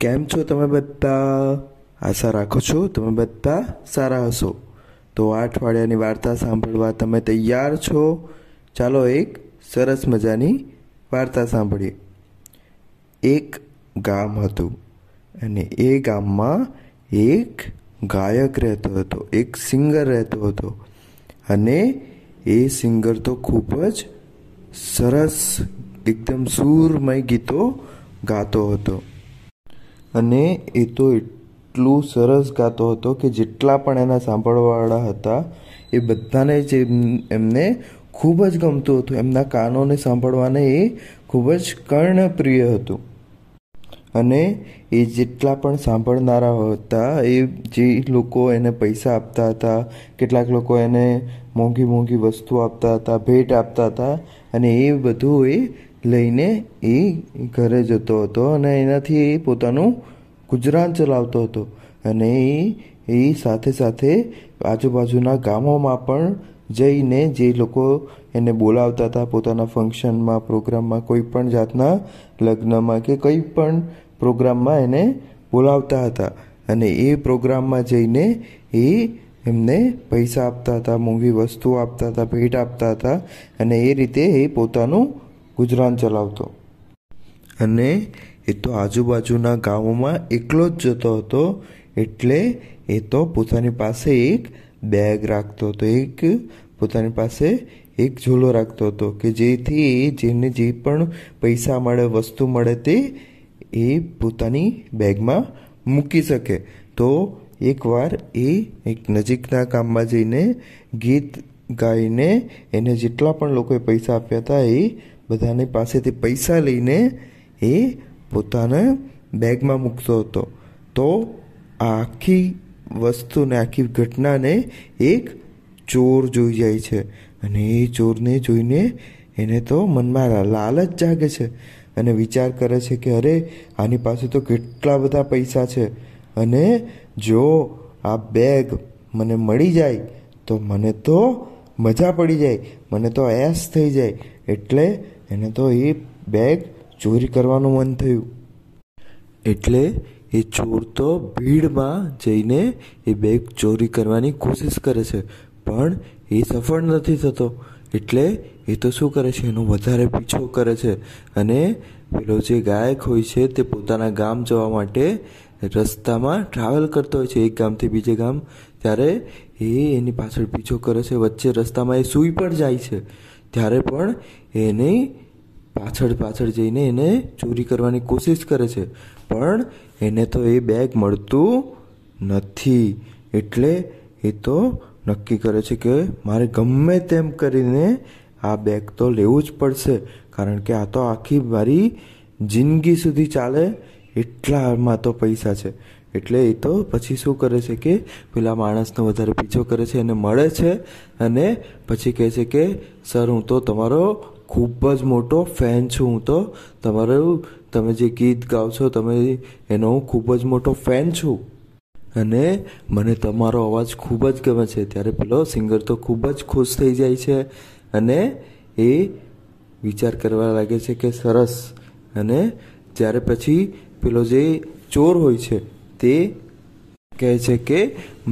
કેમ છો તમે બધા આશા રાખું છું તમે બધા સારા હશો તો આ અઠવાડિયાની વાર્તા સાંભળવા તમે તૈયાર છો ચાલો એક સરસ મજાની વાર્તા સાંભળીએ એક ગામ હતું અને એ ગામમાં એક ગાયક રહેતો હતો એક સિંગર રહેતો હતો અને એ સિંગર તો ખૂબ જ સરસ એકદમ સૂરમય ગીતો ગાતો હતો અને એ તો એટલું સરસ ગાતો હતો કે જેટલા પણ એના સાંભળવાવાળા હતા એ બધાને જ એમને ખૂબ જ ગમતું હતું એમના કાનોને સાંભળવાને એ ખૂબ જ કર્ણપ્રિય હતું અને એ જેટલા પણ સાંભળનારા હતા એ જે લોકો એને પૈસા આપતા હતા કેટલાક લોકો એને મોંઘી મોંઘી વસ્તુ આપતા હતા ભેટ આપતા હતા અને એ બધું એ લઈને એ ઘરે જતો હતો અને એનાથી એ પોતાનું ગુજરાન ચલાવતો હતો અને એ એ સાથે સાથે આજુબાજુના ગામોમાં પણ જઈને જે લોકો એને બોલાવતા હતા પોતાના ફંક્શનમાં પ્રોગ્રામમાં કોઈ પણ જાતના લગ્નમાં કે કંઈ પણ પ્રોગ્રામમાં એને બોલાવતા હતા અને એ પ્રોગ્રામમાં જઈને એ એમને પૈસા આપતા હતા મોંઘી વસ્તુઓ આપતા હતા ભેટ આપતા હતા અને એ રીતે એ પોતાનું ગુજરાન ચલાવતો અને એ તો આજુબાજુના ગામોમાં એકલો જ જતો હતો એટલે એ તો પોતાની પાસે એક બેગ રાખતો હતો એક પોતાની પાસે એક ઝોલો રાખતો હતો કે જેથી એ જેને જે પણ પૈસા મળે વસ્તુ મળે તે એ પોતાની બેગમાં મૂકી શકે તો એકવાર એ એક નજીકના ગામમાં જઈને ગીત ગાઈને એને જેટલા પણ લોકોએ પૈસા આપ્યા હતા એ બધાની પાસેથી પૈસા લઈને એ પોતાના બેગમાં મૂકતો હતો તો આ આખી વસ્તુને આખી ઘટનાને એક ચોર જોઈ જાય છે અને એ ચોરને જોઈને એને તો મનમાં લાલચ જાગે છે અને વિચાર કરે છે કે અરે આની પાસે તો કેટલા બધા પૈસા છે અને જો આ બેગ મને મળી જાય તો મને તો મજા પડી જાય મને તો એસ થઈ જાય એટલે એને તો એ બેગ ચોરી કરવાનું મન થયું એટલે એ ચોર તો ભીડમાં જઈને એ બેગ ચોરી કરવાની કોશિશ કરે છે પણ એ સફળ નથી થતો એટલે એ તો શું કરે છે એનો વધારે પીછો કરે છે અને પેલો જે ગાયક હોય છે તે પોતાના ગામ જવા માટે રસ્તામાં ટ્રાવેલ કરતો હોય છે એક ગામથી બીજે ગામ ત્યારે એ એની પાછળ પીછો કરે છે વચ્ચે રસ્તામાં એ સૂઈ પણ જાય છે ત્યારે પણ એને પાછળ પાછળ જઈને એને ચોરી કરવાની કોશિશ કરે છે પણ એને તો એ બેગ મળતું નથી એટલે એ તો નક્કી કરે છે કે મારે ગમે તેમ કરીને આ બેગ તો લેવું જ પડશે કારણ કે આ તો આખી મારી જિંદગી સુધી ચાલે એટલામાં તો પૈસા છે એટલે એ તો પછી શું કરે છે કે પેલા માણસનો વધારે પીછો કરે છે એને મળે છે અને પછી કહે છે કે સર હું તો તમારો ખૂબ જ મોટો ફેન છું હું તો તમારું તમે જે ગીત ગાઓ છો તમે એનો હું ખૂબ જ મોટો ફેન છું અને મને તમારો અવાજ ખૂબ જ ગમે છે ત્યારે પેલો સિંગર તો ખૂબ જ ખુશ થઈ જાય છે અને એ વિચાર કરવા લાગે છે કે સરસ અને જ્યારે પછી પેલો જે ચોર હોય છે તે કહે છે કે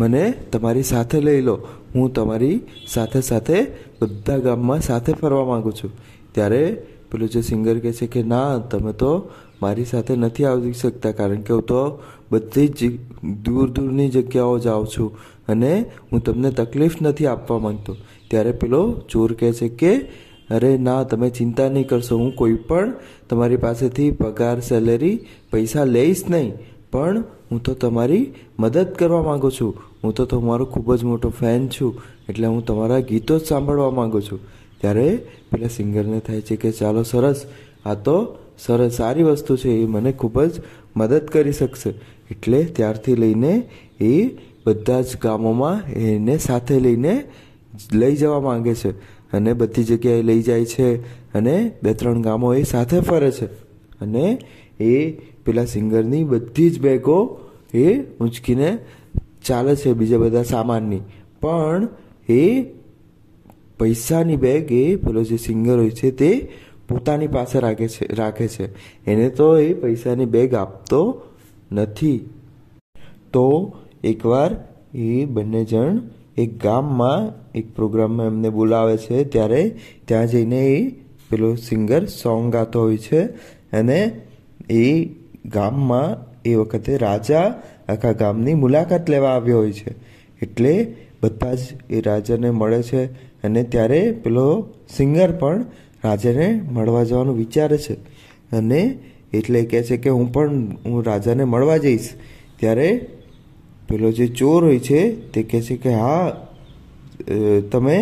મને તમારી સાથે લઈ લો હું તમારી સાથે સાથે બધા ગામમાં સાથે ફરવા માગું છું ત્યારે પેલું જે સિંગર કહે છે કે ના તમે તો મારી સાથે નથી આવી શકતા કારણ કે હું તો બધી જ દૂર દૂરની જગ્યાઓ જાઉં છું અને હું તમને તકલીફ નથી આપવા માંગતો ત્યારે પેલો ચોર કહે છે કે અરે ના તમે ચિંતા નહીં કરશો હું કોઈ પણ તમારી પાસેથી પગાર સેલેરી પૈસા લઈશ નહીં પણ હું તો તમારી મદદ કરવા માગું છું હું તો તમારો ખૂબ જ મોટો ફેન છું એટલે હું તમારા ગીતો જ સાંભળવા માગું છું ત્યારે પેલા સિંગરને થાય છે કે ચાલો સરસ આ તો સરસ સારી વસ્તુ છે એ મને ખૂબ જ મદદ કરી શકશે એટલે ત્યારથી લઈને એ બધા જ ગામોમાં એને સાથે લઈને લઈ જવા માગે છે અને બધી જગ્યાએ લઈ જાય છે અને બે ત્રણ ગામો એ સાથે ફરે છે અને એ પેલા સિંગરની બધી જ બેગો એ ઊંચકીને ચાલે છે બીજા બધા સામાનની પણ એ પૈસાની બેગ એ પેલો જે સિંગર હોય છે તે પોતાની પાસે રાખે છે રાખે છે એને તો એ પૈસાની બેગ આપતો નથી તો એકવાર એ બંને જણ એક ગામમાં એક પ્રોગ્રામમાં એમને બોલાવે છે ત્યારે ત્યાં જઈને એ પેલો સિંગર સોંગ ગાતો હોય છે અને એ ગામમાં એ વખતે રાજા આખા ગામની મુલાકાત લેવા આવ્યો હોય છે એટલે બધા જ એ રાજાને મળે છે અને ત્યારે પેલો સિંગર પણ રાજાને મળવા જવાનું વિચારે છે અને એટલે કહે છે કે હું પણ હું રાજાને મળવા જઈશ ત્યારે પેલો જે ચોર હોય છે તે કહે છે કે હા તમે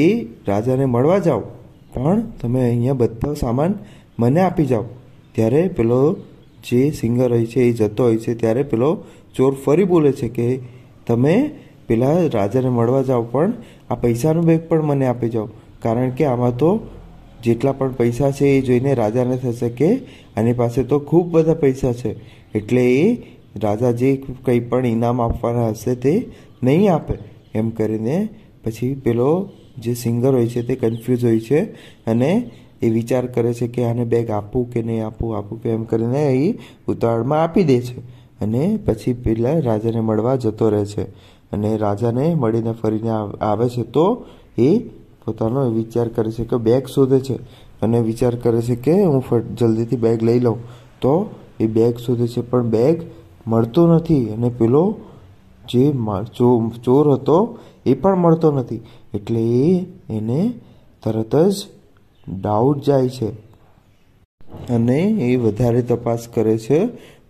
એ રાજાને મળવા જાઓ પણ તમે અહીંયા બધો સામાન મને આપી જાઓ ત્યારે પેલો જે સિંગર હોય છે એ જતો હોય છે ત્યારે પેલો ચોર ફરી બોલે છે કે તમે પેલા રાજાને મળવા જાઓ પણ આ પૈસાનું બેગ પણ મને આપી જાઓ કારણ કે આમાં તો જેટલા પણ પૈસા છે એ જોઈને રાજાને થશે કે આની પાસે તો ખૂબ બધા પૈસા છે એટલે એ રાજા જે કંઈ પણ ઈનામ આપવાના હશે તે નહીં આપે એમ કરીને પછી પેલો જે સિંગર હોય છે તે કન્ફ્યુઝ હોય છે અને એ વિચાર કરે છે કે આને બેગ આપું કે નહીં આપું આપું કે એમ કરીને એ ઉતાવળમાં આપી દે છે અને પછી પેલા રાજાને મળવા જતો રહે છે અને રાજાને મળીને ફરીને આવે છે તો એ પોતાનો વિચાર કરે છે કે બેગ શોધે છે અને વિચાર કરે છે કે હું જલ્દીથી બેગ લઈ લઉં તો એ બેગ શોધે છે પણ બેગ મળતો નથી અને પેલો જે ચોર હતો એ પણ મળતો નથી એટલે એ એને તરત જ ડાઉટ જાય છે અને એ વધારે તપાસ કરે છે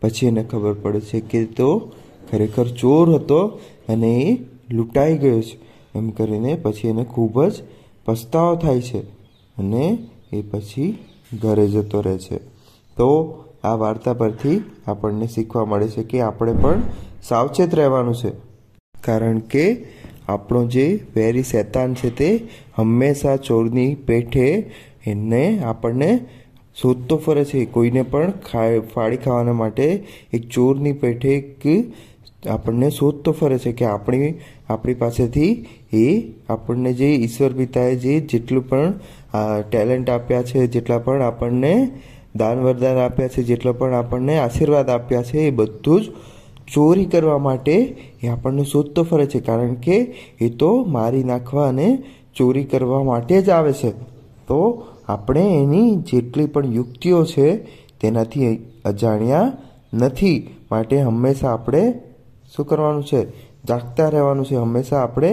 પછી એને ખબર પડે છે કે તો ખરેખર ચોર હતો અને એ લૂંટાઈ ગયો છે એમ કરીને પછી એને ખૂબ જ પસ્તાવો થાય છે અને એ પછી ઘરે જતો રહે છે તો આ વાર્તા પરથી આપણને શીખવા મળે છે કે આપણે પણ સાવચેત રહેવાનું છે કારણ કે આપણો જે વેરી શૈતાન છે તે હંમેશા ચોરની પેઠે એને આપણને શોધતો ફરે છે કોઈને પણ ખા ફાળી ખાવાના માટે એક ચોરની પેઠે એક આપણને શોધતો ફરે છે કે આપણી આપણી પાસેથી એ આપણને જે ઈશ્વર પિતાએ જે જેટલું પણ ટેલેન્ટ આપ્યા છે જેટલા પણ આપણને દાન વરદાન આપ્યા છે જેટલા પણ આપણને આશીર્વાદ આપ્યા છે એ બધું જ ચોરી કરવા માટે એ આપણને શોધતો ફરે છે કારણ કે એ તો મારી નાખવા અને ચોરી કરવા માટે જ આવે છે તો આપણે એની જેટલી પણ યુક્તિઓ છે તેનાથી અજાણ્યા નથી માટે હંમેશા આપણે શું કરવાનું છે જાગતા રહેવાનું છે હંમેશા આપણે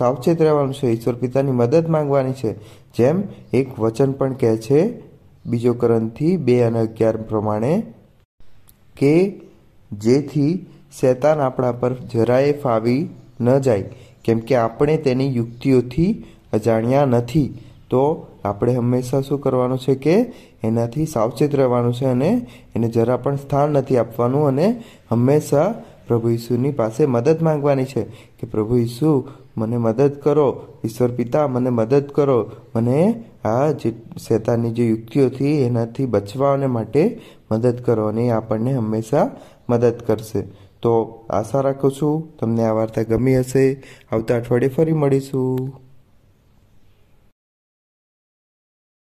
સાવચેત રહેવાનું છે ઈશ્વર પિતાની મદદ માંગવાની છે જેમ એક વચન પણ કહે છે બીજો કરંથી બે અને અગિયાર પ્રમાણે કે જેથી શેતાન આપણા પર જરાય ફાવી ન જાય કેમ કે આપણે તેની યુક્તિઓથી અજાણ્યા નથી તો આપણે હંમેશા શું કરવાનું છે કે એનાથી સાવચેત રહેવાનું છે અને એને જરા પણ સ્થાન નથી આપવાનું અને હંમેશા પ્રભુ ઈસુની પાસે મદદ માંગવાની છે કે પ્રભુ ઈસુ મને મદદ કરો ઈશ્વર પિતા મને મદદ કરો મને આ જે શેતાનની જે યુક્તિઓથી એનાથી બચવાને માટે મદદ કરો અને એ આપણને હંમેશા મદદ કરશે તો આશા રાખું છું તમને આ વાર્તા ગમી હશે આવતા અઠવાડિયે ફરી મળીશું